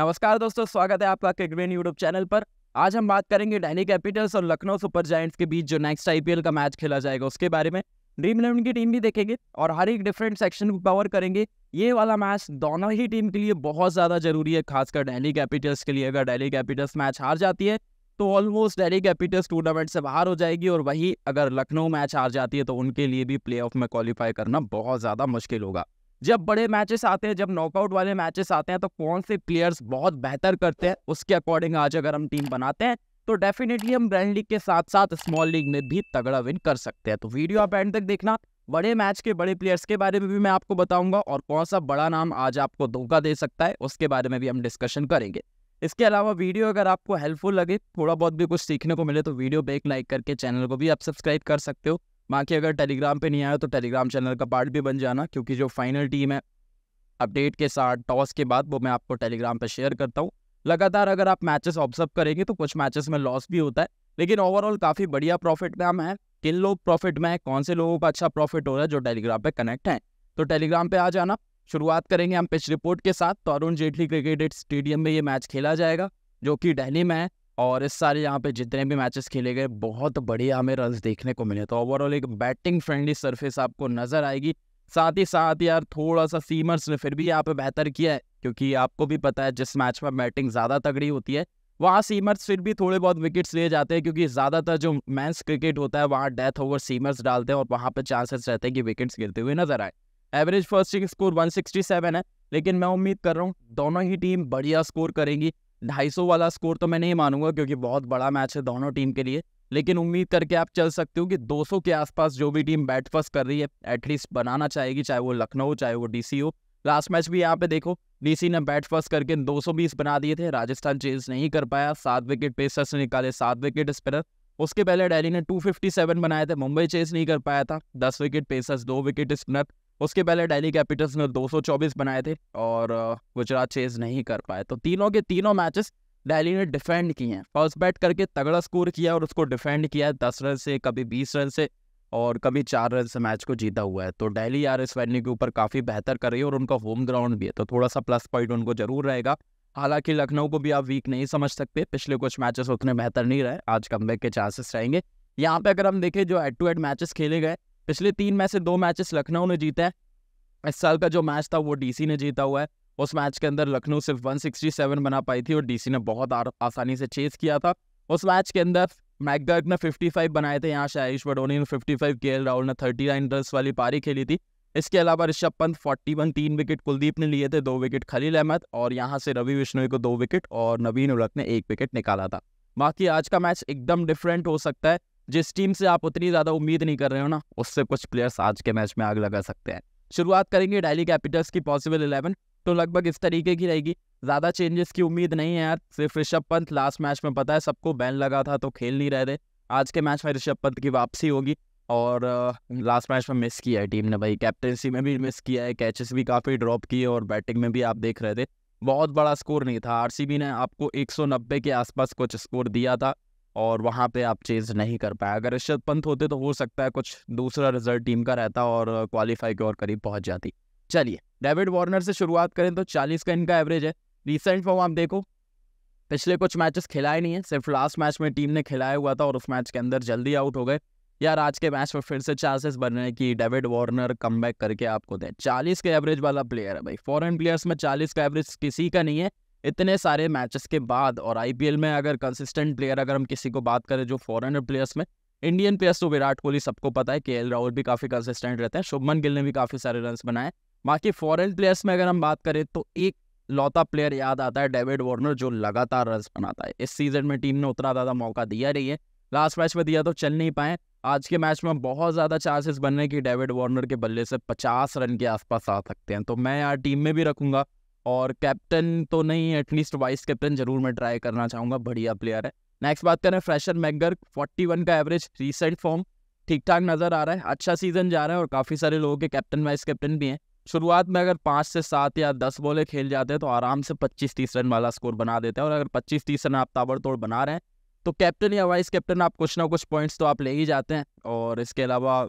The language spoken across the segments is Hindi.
नमस्कार दोस्तों स्वागत है आपका क्रिकवेन यूट्यूब चैनल पर आज हम बात करेंगे डेली कैपिटल्स और लखनऊ सुपर जायंट्स के बीच जो नेक्स्ट आईपीएल का मैच खेला जाएगा उसके बारे में ड्रीम इलेवन की टीम भी देखेंगे और हर एक डिफरेंट सेक्शन को कवर करेंगे ये वाला मैच दोनों ही टीम के लिए बहुत ज़्यादा जरूरी है खासकर डेली कैपिटल्स के लिए अगर डेली कैपिटल्स मैच हार जाती है तो ऑलमोस्ट डेली कैपिटल्स टूर्नामेंट से बाहर हो जाएगी और वही अगर लखनऊ मैच हार जाती है तो उनके लिए भी प्ले में क्वालिफाई करना बहुत ज़्यादा मुश्किल होगा जब बड़े मैचेस आते हैं जब नॉकआउट वाले मैचेस आते हैं तो कौन से प्लेयर्स बहुत बेहतर करते हैं उसके अकॉर्डिंग आज अगर हम टीम बनाते हैं तो डेफिनेटली हम ग्रैंड लीग के साथ साथ स्मॉल लीग में भी तगड़ा विन कर सकते हैं तो वीडियो आप एंड तक देखना बड़े मैच के बड़े प्लेयर्स के बारे में भी मैं आपको बताऊंगा और कौन सा बड़ा नाम आज आपको धोखा दे सकता है उसके बारे में भी हम डिस्कशन करेंगे इसके अलावा वीडियो अगर आपको हेल्पफुल लगे थोड़ा बहुत भी कुछ सीखने को मिले तो वीडियो पे एक लाइक करके चैनल को भी आप सब्सक्राइब कर सकते हो बाकी अगर टेलीग्राम पे नहीं आया तो टेलीग्राम चैनल का पार्ट भी बन जाना क्योंकि जो फाइनल टीम है अपडेट के साथ टॉस के बाद वो मैं आपको टेलीग्राम पर शेयर करता हूँ लगातार अगर आप मैचेस ऑब्जर्व करेंगे तो कुछ मैचेस में लॉस भी होता है लेकिन ओवरऑल काफ़ी बढ़िया प्रॉफिट में हम हैं किन लोग प्रॉफिट में है कौन से लोगों का अच्छा प्रॉफिट हो रहा है जो टेलीग्राम पे कनेक्ट हैं तो टेलीग्राम पे आ जाना शुरुआत करेंगे हम पिच रिपोर्ट के साथ तो अरुण जेटली क्रिकेट स्टेडियम में ये मैच खेला जाएगा जो कि डेली में है और इस सारे यहाँ पे जितने भी मैचेस खेले गए बहुत बढ़िया हमें रन देखने को मिले तो ओवरऑल एक बैटिंग फ्रेंडली सरफेस आपको नज़र आएगी साथ ही साथ यार थोड़ा सा सीमर्स ने फिर भी यहाँ पे बेहतर किया है क्योंकि आपको भी पता है जिस मैच में बैटिंग ज़्यादा तगड़ी होती है वहाँ सीमर्स फिर भी थोड़े बहुत विकेट्स ले जाते हैं क्योंकि ज़्यादातर जो मैंस क्रिकेट होता है वहाँ डेथ ओवर सीमर्स डालते हैं और वहाँ पर चांसेस रहते हैं कि विकेट्स गिरते हुए नजर आए एवरेज फर्स्ट स्कोर 167 है लेकिन मैं उम्मीद कर रहा हूँ दोनों ही टीम बढ़िया स्कोर करेंगी ढाई सौ वाला स्कोर तो मैं नहीं मानूंगा क्योंकि बहुत बड़ा मैच है दोनों टीम के लिए लेकिन उम्मीद करके आप चल सकते हो कि 200 के आसपास जो भी टीम बैट फर्स्ट कर रही है एटलीस्ट बनाना चाहेगी चाहे वो लखनऊ चाहे वो डीसी हो लास्ट मैच भी यहाँ पे देखो डीसी ने बैट फर्स्ट करके 220 बना दिए थे राजस्थान चेज नहीं कर पाया सात विकेट पेसर्स निकाले सात विकेट स्पिनर उसके पहले डेली ने टू बनाए थे मुंबई चेज नहीं कर पाया था दस विकेट पेसर्स दो विकेट स्पिनर उसके पहले डेली कैपिटल्स ने 224 बनाए थे और गुजरात चेज नहीं कर पाए तो तीनों के तीनों मैचेस डेली ने डिफेंड किए हैं फर्स्ट बैट करके तगड़ा स्कोर किया और उसको डिफेंड किया है दस रन से कभी बीस रन से और कभी चार रन से मैच को जीता हुआ है तो डेली यार इस वेन्यू के ऊपर काफ़ी बेहतर कर रही है और उनका होम ग्राउंड भी है तो थोड़ा सा प्लस पॉइंट उनको जरूर रहेगा हालांकि लखनऊ को भी आप वीक नहीं समझ सकते पिछले कुछ मैचेस उतने बेहतर नहीं रहे आज कम के चांसेस रहेंगे यहाँ पे अगर हम देखें जो एड टू एड मैचेस खेले गए पिछले तीन में से दो मैचेस लखनऊ ने जीता है इस साल का जो मैच था वो डीसी ने जीता हुआ है उस मैच के अंदर लखनऊ सिर्फ 167 बना पाई थी और डीसी ने बहुत आसानी से चेस किया था उस मैच के अंदर मैकगर्ग ने 55 बनाए थे यहाँ से आयुष बडोनी ने 55 के राहुल ने 39 रन वाली पारी खेली थी इसके अलावा ऋषभ पंत 41 तीन विकेट कुलदीप ने लिए थे दो विकेट खलील अहमद और यहाँ से रवि विश्नोई को दो विकेट और नवीन उलक ने एक विकेट निकाला था बाकी आज का मैच एकदम डिफरेंट हो सकता है जिस टीम से आप उतनी ज़्यादा उम्मीद नहीं कर रहे हो ना उससे कुछ प्लेयर्स आज के मैच में आग लगा सकते हैं शुरुआत करेंगे डेली कैपिटल्स की पॉसिबल इलेवन तो लगभग इस तरीके की रहेगी ज़्यादा चेंजेस की उम्मीद नहीं है यार सिर्फ ऋषभ पंत लास्ट मैच में पता है सबको बैन लगा था तो खेल नहीं रहे थे आज के मैच में ऋषभ पंत की वापसी होगी और लास्ट मैच में मिस किया है टीम ने भाई कैप्टनसी में भी मिस किया है कैचेस भी काफ़ी ड्रॉप किए और बैटिंग में भी आप देख रहे थे बहुत बड़ा स्कोर नहीं था आरसीबी ने आपको 190 के आसपास कुछ स्कोर दिया था और वहाँ पे आप चेज नहीं कर पाए अगर ऋषभ पंत होते तो हो सकता है कुछ दूसरा रिजल्ट टीम का रहता और क्वालिफाई के और करीब पहुँच जाती चलिए डेविड वार्नर से शुरुआत करें तो चालीस का इनका एवरेज है रिसेंट फॉर्म आप देखो पिछले कुछ मैचेस खिलाए नहीं है सिर्फ लास्ट मैच में टीम ने खिलाया हुआ था और उस मैच के अंदर जल्दी आउट हो गए यार आज के मैच में फिर से चांसेस बन रहे हैं कि डेविड वार्नर कम करके आपको दें चालीस के एवरेज वाला प्लेयर है भाई फॉरेन प्लेयर्स में चालीस का एवरेज किसी का नहीं है इतने सारे मैचेस के बाद और आईपीएल में अगर कंसिस्टेंट प्लेयर अगर हम किसी को बात करें जो फॉरेनर प्लेयर्स में इंडियन प्लेयर्स तो विराट कोहली सबको पता है के एल राहुल भी काफ़ी कंसिस्टेंट रहते हैं शुभमन गिल ने भी काफ़ी सारे रन बनाए बाकी फॉरन प्लेयर्स में अगर हम बात करें तो एक लौता प्लेयर याद आता है डेविड वार्नर जो लगातार रन बनाता है इस सीजन में टीम ने उतना ज़्यादा मौका दिया नहीं है लास्ट मैच में दिया तो चल नहीं पाए आज के मैच में बहुत ज़्यादा चांसेस बन रहे हैं कि डेविड वार्नर के बल्ले से पचास रन के आसपास आ सकते हैं तो मैं यार टीम में भी रखूंगा और कैप्टन तो नहीं एटलीस्ट वाइस कैप्टन जरूर मैं ट्राई करना चाहूँगा बढ़िया प्लेयर है नेक्स्ट बात करें फ्रेशर मैगर वन का एवरेज रिसेंट फॉर्म ठीक ठाक नज़र आ रहा है अच्छा सीजन जा रहा है और काफ़ी सारे लोगों के कैप्टन वाइस कैप्टन भी हैं शुरुआत में अगर पाँच से सात या दस बॉले खेल जाते हैं तो आराम से पच्चीस तीस रन वाला स्कोर बना देते हैं और अगर पच्चीस तीस रन आप ताबड़तोड़ बना रहे हैं तो कैप्टन या वाइस कैप्टन आप कुछ ना कुछ पॉइंट्स तो आप ले ही जाते हैं और इसके अलावा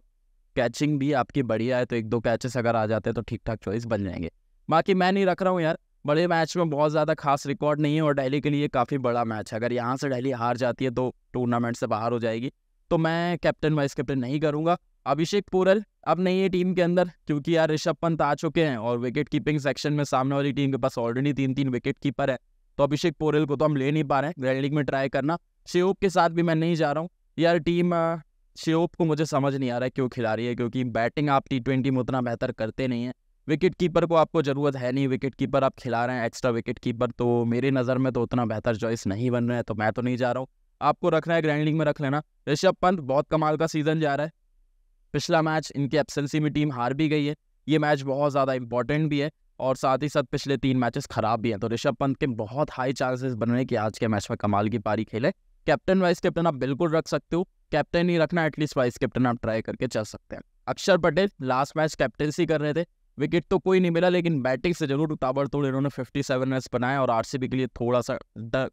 कैचिंग भी आपकी बढ़िया है तो एक दो कैचेस अगर आ जाते हैं तो ठीक ठाक चॉइस बन जाएंगे बाकी मैं नहीं रख रहा हूँ यार बड़े मैच में बहुत ज़्यादा खास रिकॉर्ड नहीं है और डेली के लिए काफ़ी बड़ा मैच है अगर यहाँ से डेली हार जाती है तो टूर्नामेंट से बाहर हो जाएगी तो मैं कैप्टन वाइस कैप्टन नहीं करूँगा अभिषेक पूरल अब नहीं है टीम के अंदर क्योंकि यार ऋषभ पंत आ चुके हैं और विकेट कीपिंग सेक्शन में सामने वाली टीम के पास ऑलरेडी तीन तीन विकेट कीपर है तो अभिषेक पोरेल को तो हम ले नहीं पा रहे हैं ग्रैंड लीग में ट्राई करना शेयोप के साथ भी मैं नहीं जा रहा हूँ यार टीम शिवोप को मुझे समझ नहीं आ रहा है क्यों खिला रही है क्योंकि बैटिंग आप टी ट्वेंटी में उतना बेहतर करते नहीं हैं विकेट कीपर को आपको ज़रूरत है नहीं विकेट कीपर आप खिला रहे हैं एक्स्ट्रा विकेट कीपर तो मेरी नज़र में तो उतना बेहतर चॉइस नहीं बन रहा है तो मैं तो नहीं जा रहा हूँ आपको रखना है ग्रैंड लीग में रख लेना ऋषभ पंत बहुत कमाल का सीज़न जा रहा है पिछला मैच इनकी एब्सेंसी में टीम हार भी गई है ये मैच बहुत ज़्यादा इंपॉर्टेंट भी है और साथ ही साथ पिछले तीन मैचेस खराब भी हैं तो ऋषभ पंत के बहुत हाई चांसेस बन रहे हैं कि आज के मैच में कमाल की पारी खेले कैप्टन वाइस कैप्टन आप बिल्कुल रख सकते हो कैप्टन ही रखना एटलीस्ट वाइस कैप्टन आप ट्राई करके चल सकते हैं अक्षर पटेल लास्ट मैच कैप्टनसी कर रहे थे विकेट तो कोई नहीं मिला लेकिन बैटिंग से जरूर ताबड़तोड़ इन्होंने फिफ्टी सेवन रन बनाए और आरसीबी के लिए थोड़ा सा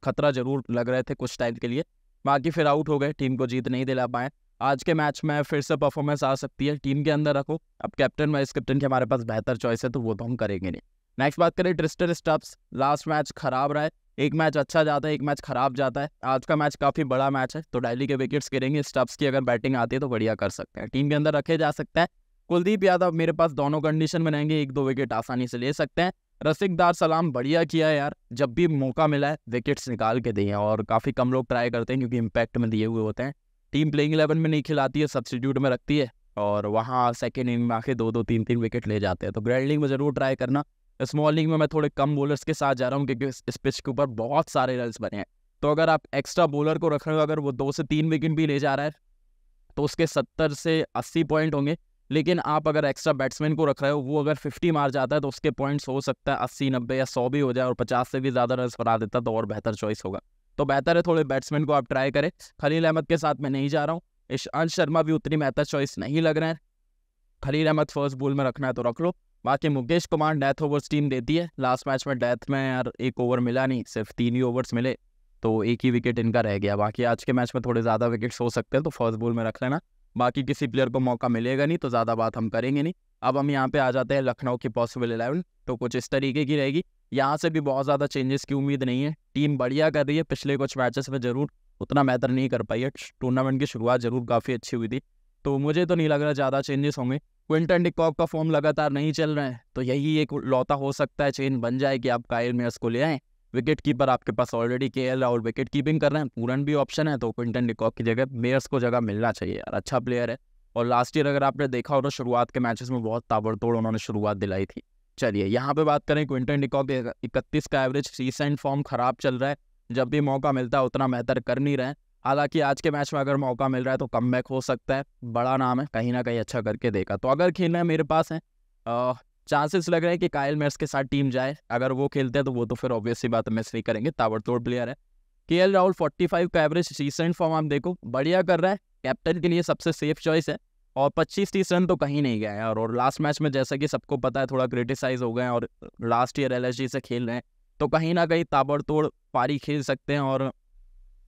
खतरा जरूर लग रहे थे कुछ टाइम के लिए बाकी फिर आउट हो गए टीम को जीत नहीं दिला पाए आज के मैच में फिर से परफॉर्मेंस आ सकती है टीम के अंदर रखो अब कैप्टन वाइस कैप्टन के हमारे पास बेहतर चॉइस है तो वो तो हम करेंगे नहीं नेक्स्ट बात करें ट्रिस्टर स्टब्स लास्ट मैच खराब रहा है एक मैच अच्छा जाता है एक मैच खराब जाता है आज का मैच काफ़ी बड़ा मैच है तो डेली के विकेट्स गिरेंगे स्टप्स की अगर बैटिंग आती है तो बढ़िया कर सकते हैं टीम के अंदर रखे जा सकता है कुलदीप यादव मेरे पास दोनों कंडीशन में रहेंगे एक दो विकेट आसानी से ले सकते हैं रसिकदार सलाम बढ़िया किया यार जब भी मौका मिला है विकेट्स निकाल के दिए और काफ़ी कम लोग ट्राई करते हैं क्योंकि इम्पैक्ट में दिए हुए होते हैं टीम प्लेइंग इलेवन में नहीं खिलाती है सब्सटीट्यूट में रखती है और वहाँ सेकेंड इनिंग में आके दो दो तीन तीन विकेट ले जाते हैं तो ग्रैंड लीग में ज़रूर ट्राई करना स्मॉल लीग में मैं थोड़े कम बॉलर्स के साथ जा रहा हूँ क्योंकि इस पिच के ऊपर बहुत सारे रन बने हैं तो अगर आप एक्स्ट्रा बॉलर को रख रहे हो अगर वो दो से तीन विकेट भी ले जा रहा है तो उसके सत्तर से अस्सी पॉइंट होंगे लेकिन आप अगर एक्स्ट्रा बैट्समैन को रख रहे हो वो अगर फिफ्टी मार जाता है तो उसके पॉइंट्स हो सकता है अस्सी नब्बे या सौ भी हो जाए और पचास से भी ज़्यादा रन बना देता तो और बेहतर चॉइस होगा तो बेहतर है थोड़े बैट्समैन को आप ट्राई करें खलील अहमद के साथ मैं नहीं जा रहा हूँ ईशांत शर्मा भी उतनी बेहतर चॉइस नहीं लग रहे हैं खलील अहमद फर्स्ट बॉल में रखना है तो रख लो बाकी Mukesh Kumar death overs team देती है लास्ट मैच में डेथ में यार एक ओवर मिला नहीं सिर्फ तीन ही ओवर्स मिले तो एक ही विकेट इनका रह गया बाकी आज के मैच में थोड़े ज़्यादा विकेट्स हो सकते हैं तो फर्स्ट बॉल में रख लेना बाकी किसी प्लेयर को मौका मिलेगा नहीं तो ज़्यादा बात हम करेंगे नहीं अब हम यहाँ पे आ जाते हैं लखनऊ की पॉसिबल इलेवन तो कुछ इस तरीके की रहेगी यहाँ से भी बहुत ज़्यादा चेंजेस की उम्मीद नहीं है टीम बढ़िया कर रही है पिछले कुछ मैचेस में ज़रूर उतना मैटर नहीं कर पाई है टूर्नामेंट की शुरुआत ज़रूर काफ़ी अच्छी हुई थी तो मुझे तो नहीं लग रहा ज़्यादा चेंजेस होंगे क्विंटन डिकॉक का फॉर्म लगातार नहीं चल रहा है तो यही एक लौता हो सकता है चेन बन जाए कि आप कायल मेयर्स को ले आएँ विकेट कीपर आपके पास already K L Rahul wicket keeping कर रहे हैं पूरन भी ऑप्शन है तो क्विंटन डिकॉक की जगह मेयर्स को जगह मिलना चाहिए यार अच्छा प्लेयर है और लास्ट ईयर अगर आपने देखा हो तो शुरुआत के मैचेस में बहुत ताबड़तोड़ उन्होंने शुरुआत दिलाई थी चलिए यहाँ पे बात करें क्विंटन डिकॉक इकतीस का एवरेज रिसेंट फॉर्म खराब चल रहा है जब भी मौका मिलता है उतना बेहतर कर नहीं रहे हालांकि आज के मैच में अगर मौका मिल रहा है तो कम हो सकता है बड़ा नाम है कहीं ना कहीं अच्छा करके देखा तो अगर खेलना मेरे पास है चांसेस लग रहे हैं कि कायल मैस के साथ टीम जाए अगर वो खेलते हैं तो वो तो फिर ऑब्वियसली बात मिस नहीं करेंगे ताबड़तोड़ प्लेयर है K L Rahul forty five का एवरेज रिसेंट फॉर्म आप देखो बढ़िया कर रहा है कैप्टन के लिए सबसे सेफ चॉइस है और पच्चीस तीस रन तो कहीं नहीं गए हैं और, और लास्ट मैच में जैसा कि सबको पता है थोड़ा क्रिटिसाइज हो गए हैं और लास्ट ईयर एल से खेल रहे हैं तो कहीं ना कहीं ताबड़तोड़ पारी खेल सकते हैं और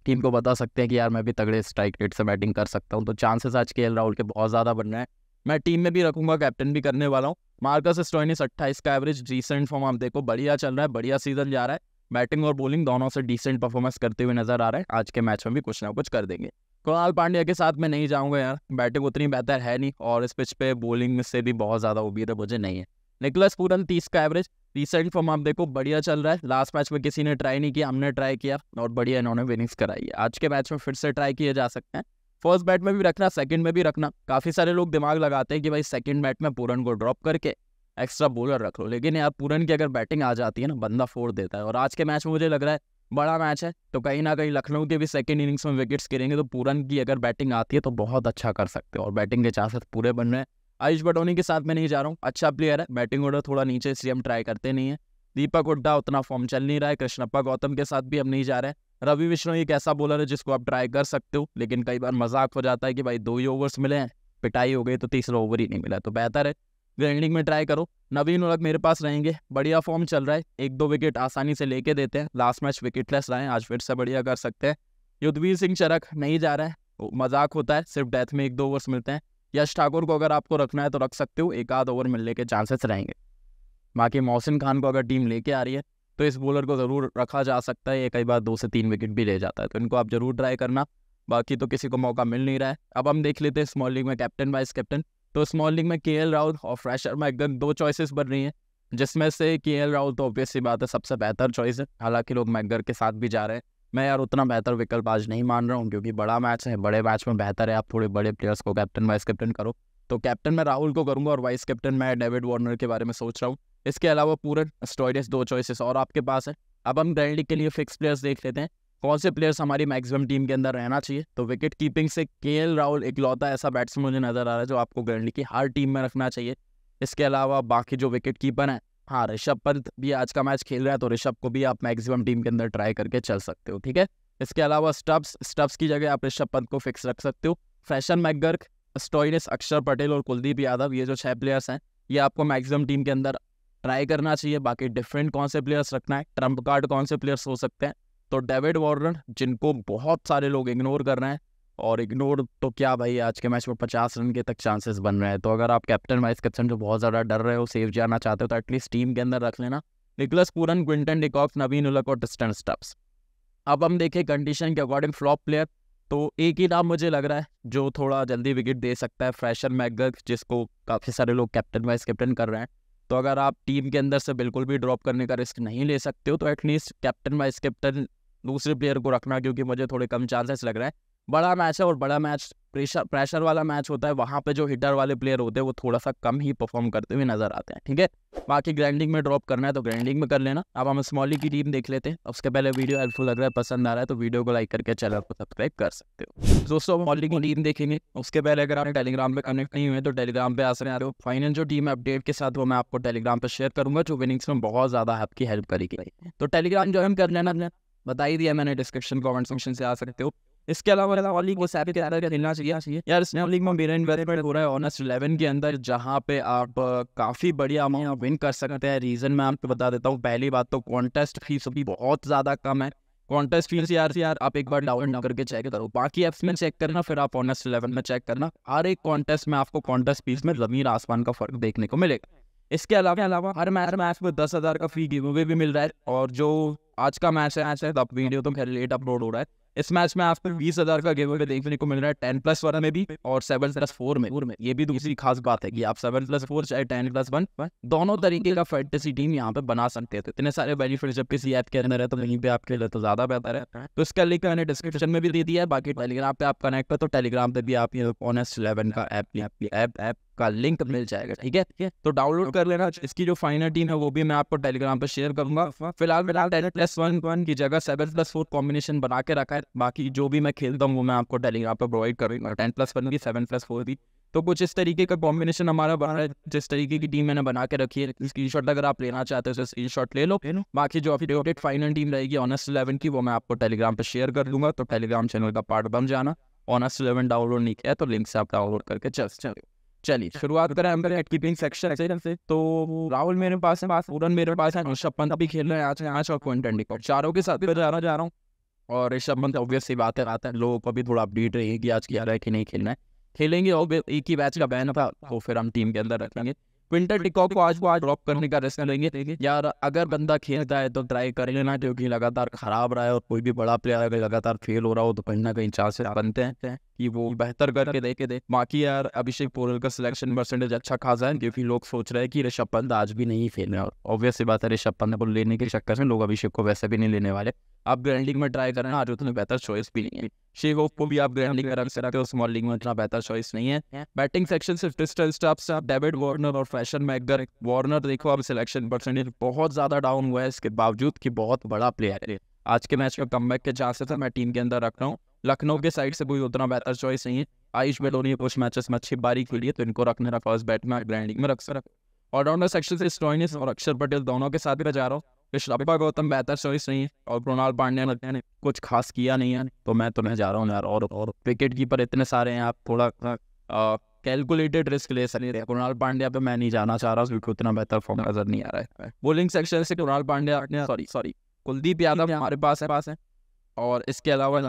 टीम को बता सकते हैं कि यार मैं भी तगड़े स्ट्राइक रेट से बैटिंग कर सकता हूँ तो चांसेस आज के राहुल के बहुत ज़्यादा बन रहे हैं मैं टीम में भी रखूँगा कैप्टन भी करने वाला हूँ मार्कस स्टोइनिस 28 का एवरेज रिसेंट फॉर्म आप देखो बढ़िया चल रहा है बढ़िया सीजन जा रहा है बैटिंग और बॉलिंग दोनों से डिसेंट परफॉर्मेंस करते हुए नजर आ रहे हैं आज के मैच में भी कुछ ना कुछ कर देंगे कुणाल पांड्या के साथ मैं नहीं जाऊंगा यार बैटिंग उतनी बेहतर है नहीं और इस पिच पे बॉलिंग से भी बहुत ज़्यादा उम्मीद मुझे नहीं है निकलस पूरन तीस का एवरेज रिसेंट फॉर्म आप देखो बढ़िया चल रहा है लास्ट मैच में किसी ने ट्राई नहीं किया हमने ट्राई किया और बढ़िया इन्होंने विनिंग्स कराई है आज के मैच में फिर से ट्राई किए जा सकते हैं फर्स्ट बैट में भी रखना सेकंड में भी रखना काफ़ी सारे लोग दिमाग लगाते हैं कि भाई सेकंड बैट में पूरन को ड्रॉप करके एक्स्ट्रा बॉलर रख लो लेकिन यार पूरन की अगर बैटिंग आ जाती है ना बंदा फोड़ देता है और आज के मैच में मुझे लग रहा है बड़ा मैच है तो कहीं ना कहीं लखनऊ के भी सेकेंड इनिंग्स में विकेट्स गिरेंगे तो पूरन की अगर बैटिंग आती है तो बहुत अच्छा कर सकते हो और बैटिंग के चांसेस पूरे बन रहे हैं आयुष बटोनी के साथ मैं नहीं जा रहा हूँ अच्छा प्लेयर है बैटिंग ऑर्डर थोड़ा नीचे इसलिए हम ट्राई करते नहीं है दीपक हुड्डा उतना फॉर्म चल नहीं रहा है कृष्णप्पा गौतम के साथ भी हम नहीं जा रहे हैं रवि विष्णु एक ऐसा बॉलर है जिसको आप ट्राई कर सकते हो लेकिन कई बार मजाक हो जाता है कि भाई दो ही ओवर्स मिले हैं पिटाई हो गई तो तीसरा ओवर ही नहीं मिला तो बेहतर है ग्रैंडिंग में ट्राई करो नवीन उलग मेरे पास रहेंगे बढ़िया फॉर्म चल रहा है एक दो विकेट आसानी से लेके देते हैं लास्ट मैच विकेटलेस रहे आज फिर से बढ़िया कर सकते हैं युद्धवीर सिंह चरक नहीं जा रहे हैं मजाक होता है सिर्फ डेथ में एक दो ओवर्स मिलते हैं यश ठाकुर को अगर आपको रखना है तो रख सकते हो एक आध ओवर मिलने के चांसेस रहेंगे बाकी मोहसिन खान को अगर टीम लेके आ रही है तो इस बॉलर को ज़रूर रखा जा सकता है ये कई बार दो से तीन विकेट भी ले जाता है तो इनको आप ज़रूर ट्राई करना बाकी तो किसी को मौका मिल नहीं रहा है अब हम देख लेते हैं स्मॉल लीग में कैप्टन वाइस कैप्टन तो स्मॉल लीग में के राहुल और फ्रेशर शर्मा एकदम दो चॉइसेस बन रही हैं जिसमें से के राहुल तो ऑब्वियसली बात है सबसे बेहतर चॉइस है हालांकि लोग मैगर के साथ भी जा रहे हैं मैं यार उतना बेहतर विकल्प आज नहीं मान रहा हूँ क्योंकि बड़ा मैच है बड़े मैच में बेहतर है आप थोड़े बड़े प्लेयर्स को कैप्टन वाइस कैप्टन करो तो कैप्टन मैं राहुल को करूँगा और वाइस कैप्टन मैं डेविड वार्नर के बारे में सोच रहा हूँ इसके अलावा पूरे स्टोरेज दो चॉइसेस और आपके पास है अब हम ग्रैंड लीग के लिए फिक्स प्लेयर्स देख लेते हैं कौन से प्लेयर्स हमारी मैक्सिमम टीम के अंदर रहना चाहिए तो विकेट कीपिंग से के एल राहुल इकलौता ऐसा बैट्समैन मुझे नज़र आ रहा है जो आपको ग्रैंड लीग की हर टीम में रखना चाहिए इसके अलावा बाकी जो विकेट कीपर हैं हाँ ऋषभ पंत भी आज का मैच खेल रहा है तो ऋषभ को भी आप मैक्सिमम टीम के अंदर ट्राई करके चल सकते हो ठीक है इसके अलावा स्टब्स स्टब्स की जगह आप ऋषभ पंत को फिक्स रख सकते हो फैशन मैगर्क स्टोइनिस अक्षर पटेल और कुलदीप यादव ये जो छह प्लेयर्स हैं ये आपको मैक्सिमम टीम के अंदर ट्राई करना चाहिए बाकी डिफरेंट कौन से प्लेयर्स रखना है ट्रम्प कार्ड कौन से प्लेयर्स हो सकते हैं तो डेविड वॉर्नर जिनको बहुत सारे लोग इग्नोर कर रहे हैं और इग्नोर तो क्या भाई आज के मैच में पचास रन के तक चांसेस बन रहे हैं तो अगर आप कैप्टन वाइस कैप्टन जो बहुत ज़्यादा डर रहे हो सेफ जाना चाहते हो तो एटलीस्ट टीम के अंदर रख लेना निकलस पूरन क्विंटन डिकॉक्स नवीन उलक और डिस्टेंस स्टप्स अब हम देखें कंडीशन के अकॉर्डिंग फ्लॉप प्लेयर तो एक ही नाम मुझे लग रहा है जो थोड़ा जल्दी विकेट दे सकता है फ्रेशर मैगग जिसको काफ़ी सारे लोग कैप्टन वाइस कैप्टन कर रहे हैं तो अगर आप टीम के अंदर से बिल्कुल भी ड्रॉप करने का रिस्क नहीं ले सकते हो तो एटलीस्ट कैप्टन वाइस कैप्टन दूसरे प्लेयर को रखना क्योंकि मुझे थोड़े कम चांसेस लग रहे हैं बड़ा मैच है और बड़ा मैच प्रेशर प्रेशर वाला मैच होता है वहाँ पे जो हिटर वाले प्लेयर होते हैं वो थोड़ा सा कम ही परफॉर्म करते हुए नजर आते हैं ठीक है बाकी ग्राइंडिंग में ड्रॉप करना है तो ग्राइंडिंग में कर लेना अब हम स्मॉली की टीम देख लेते हैं उसके पहले वीडियो हेल्पफुल लग रहा है पसंद आ रहा है तो वीडियो को लाइक करके चैनल को सब्सक्राइब कर सकते हो दोस्तों हम मॉली की टीम देखेंगे उसके पहले अगर आपने टेलीग्राम पे कनेक्ट नहीं हुए तो टेलीग्राम पे आसने आ रहे हो फाइनल जो टीम अपडेट के साथ वो मैं आपको टेलीग्राम पर शेयर करूंगा जो विनिंग्स में बहुत ज्यादा आपकी हेल्प करेगी तो टेलीग्राम ज्वाइन कर लेना बताई दिया मैंने डिस्क्रिप्शन कॉमेंट सेक्शन से आ सकते हो इसके अलावा के अंदर खेलना चाहिए यार लीग में मेरा इन्वेस्टमेंट हो रहा है ऑनस्ट इलेवन के अंदर जहाँ पे आप काफ़ी बढ़िया अमाउंट विन कर सकते हैं रीज़न मैं आपको बता देता हूँ पहली बात तो कॉन्टेस्ट फीस भी बहुत ज़्यादा कम है कॉन्टेस्ट फीस यार यार आप एक बार डाउनलोड ना करके चेक करो बाकी एप्स में चेक करना फिर आप ऑनस्ट इलेवन में चेक करना हर एक कॉन्टेस्ट में आपको कॉन्टेस्ट फीस में जमीन आसमान का फर्क देखने को मिलेगा इसके अलावा अलावा हर मैच मैच में दस हज़ार का फ्री गिव अवे भी मिल रहा है और जो आज का मैच है मैच है तो वीडियो तो खैर लेट अपलोड हो रहा है इस मैच में आपको बीस हजार का गेम देखने को मिल रहा है टेन प्लस वन में भी और सेवन प्लस फोर में फोर में ये भी दूसरी खास बात है कि आप सेवन प्लस फोर चाहे टेन प्लस वन दोनों तरीके का फैंटेसी टीम यहाँ पे बना सकते हैं तो इतने सारे बेनिफिट जब किसी ऐप के अंदर है तो वहीं पे आपके लिए तो ज्यादा बेहतर है तो इसका लिंक मैंने डिस्क्रिप्शन में भी दे दिया है बाकी टेलीग्राम पे आप कनेक्ट हो तो टेलीग्राम पे भी आप ऑनेस्ट इलेवन का ऐप ऐप ऐप का लिंक मिल जाएगा ठीक है ठीक है तो डाउनलोड कर लेना इसकी जो फाइनल टीम है वो भी मैं आपको टेलीग्राम पर शेयर करूंगा फिलहाल फिलहाल प्लस वन वन की जगह सेवन प्लस फोर कॉम्बिनेशन बना के रखा है बाकी जो भी मैं खेलता हूँ वो मैं आपको टेलीग्राम पर प्रोवाइड करूँगा टेन प्लस वन की सेवन प्लस फोर की तो कुछ इस तरीके का कॉम्बिनेशन हमारा बना है जिस तरीके की टीम मैंने बना के रखी है स्क्रीन शॉट अगर आप लेना चाहते हो तो शॉट ले लो बाकी जो अभी फाइनल टीम रहेगी ऑनस्ट इलेवन की वो मैं आपको टेलीग्राम पर शेयर कर दूंगा तो टेलीग्राम चैनल का पार्ट बन जाना ऑनस्ट इलेवन डाउनलोड नहीं किया तो लिंक से आप डाउनलोड करके चल चलो चलिए शुरुआत करें हम विकेट कीपिंग सेक्शन से तो राहुल मेरे पास है पूरन मेरे पास है ऋषभ पंत अभी खेल रहे हैं आज यहाँ और क्विंटन एंडिंग चारों के साथ जा रहा जा रहा हूँ और ऋषभ पंत ऑब्वियस सी बात है आता है लोगों को भी थोड़ा अपडेट रहेगी कि आज क्या रहा है कि नहीं खेलना है खेलेंगे और एक ही बैच का बैन था तो फिर हम टीम के अंदर लेंगे विंटर टिकॉक को आज को आज ड्रॉप करने का रिस्क लेंगे यार अगर बंदा खेलता है तो ट्राई कर लेना क्योंकि लगातार खराब रहा है और कोई भी बड़ा प्लेयर अगर लगातार फेल हो रहा हो तो कहीं ना कहीं चांसेस बनते हैं कि वो बेहतर करके के दे बाकी यार अभिषेक पोरल का सिलेक्शन परसेंटेज अच्छा खासा है क्योंकि लोग सोच रहे हैं कि ऋषभ पंत आज भी नहीं फेल रहे और ऑब्वियस सी बात है ऋषभ पंत को लेने के चक्कर में लोग अभिषेक को वैसे भी नहीं लेने वाले आप ग्रैंड लीग में ट्राई करें आज उतने बेहतर चॉइस भी नहीं है शेव ऑफ को भी आप ग्रैंड लीग में रख सकते हो स्मॉल लीग में उतना बेहतर चॉइस नहीं है बैटिंग सेक्शन सिर्फ डिस्टल स्टाफ से आप डेविड वार्नर और फैशन मैगर वार्नर देखो अब सिलेक्शन परसेंटेज बहुत ज़्यादा डाउन हुआ है इसके बावजूद कि बहुत बड़ा प्लेयर है आज के मैच में कम के चांसेस है मैं टीम के अंदर रख रहा हूँ लखनऊ के साइड से कोई उतना बेहतर चॉइस नहीं है आयुष बेलोनी कुछ मैचेस में अच्छी बारी खेली तो इनको रखने रखा फर्स्ट बैट में ग्रैंडिंग में रख सर ऑलराउंडर सेक्शन से स्टोइनिस और अक्षर पटेल दोनों के साथ भी जा रहा हूँ ऋषभा गौतम बेहतर चॉइस नहीं है और कृणाल पांड्या लगते ने कुछ खास किया नहीं है तो मैं तो जा रहा हूँ यार और और विकेट कीपर इतने सारे हैं आप थोड़ा कैलकुलेटेड रिस्क ले सकते हैं कृणाल पांड्या पे मैं नहीं जाना चाह रहा क्योंकि उतना बेहतर फॉर्म नजर नहीं आ रहा है बोलिंग सेक्शन से कृणाल पांड्या सॉरी सॉरी कुलदीप यादव हमारे पास है पास है और इसके अलावा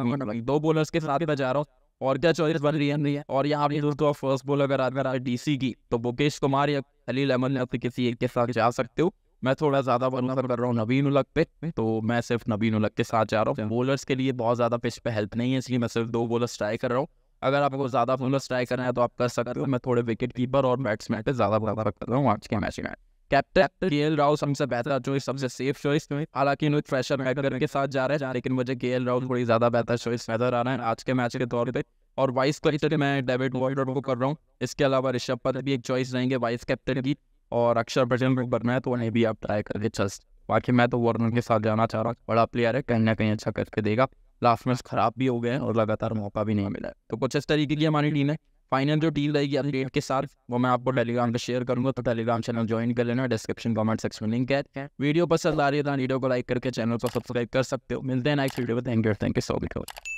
दो बॉलर्स के साथ मैं जा रहा हूँ और क्या चॉइस बन रही है नहीं है और यहाँ भी दोस्तों फर्स्ट बॉल अगर अगर आप डीसी की तो बुकेश कुमार या अली अहमद या किसी एक के साथ जा सकते हो मैं थोड़ा ज्यादा वर्णन कर रहा हूँ नवीन उलक पे तो मैं सिर्फ नवीन उलक के साथ जा रहा हूँ बॉलर्स के लिए बहुत ज्यादा पिच पे हेल्प नहीं है इसलिए मैं सिर्फ दो बॉलर्स ट्राई कर रहा हूँ अगर आपको ज्यादा बॉलर्स ट्राई करना है तो आप कर सकते हो मैं थोड़े विकेट कीपर और बैट्समैन पे ज्यादा ज्यादा कर रहा हूँ आज के मैच में कैप्टन के एल राहुल सबसे बेहतर चॉइस सबसे सेफ चॉइस हालांकि इन्हें फ्रेशर मैकर के साथ जा रहे हैं लेकिन मुझे के एल राहुल थोड़ी ज्यादा बेहतर चॉइस नजर आ रहा है आज के मैच के तौर पर और वाइस कैप्टन मैं डेविड वॉर्डर को कर रहा हूँ इसके अलावा ऋषभ पंत भी एक चॉइस रहेंगे वाइस कैप्टन की और अक्षर पटेल बनना है तो उन्हें भी आप ट्राई करके जस्ट बाकी मैं तो वर्नर के साथ जाना चाह रहा हूँ बड़ा प्लेयर है कहीं ना कहीं अच्छा करके देगा लास्ट मैच खराब भी हो गए हैं और लगातार मौका भी नहीं मिला है तो कुछ इस तरीके की हमारी टीम है फाइनल जो डील रहेगी अपडेट के साथ वो मैं आपको टेलीग्राम पे शेयर करूंगा तो टेलीग्राम चैनल ज्वाइन कर लेना डिस्क्रिप्शन कमेंट सेक्शन में लिंक है वीडियो पसंद आ रही है तो वीडियो को लाइक करके चैनल को सब्सक्राइब कर सकते हो मिलते हैं नेक्स्ट वीडियो में thank you thank you so much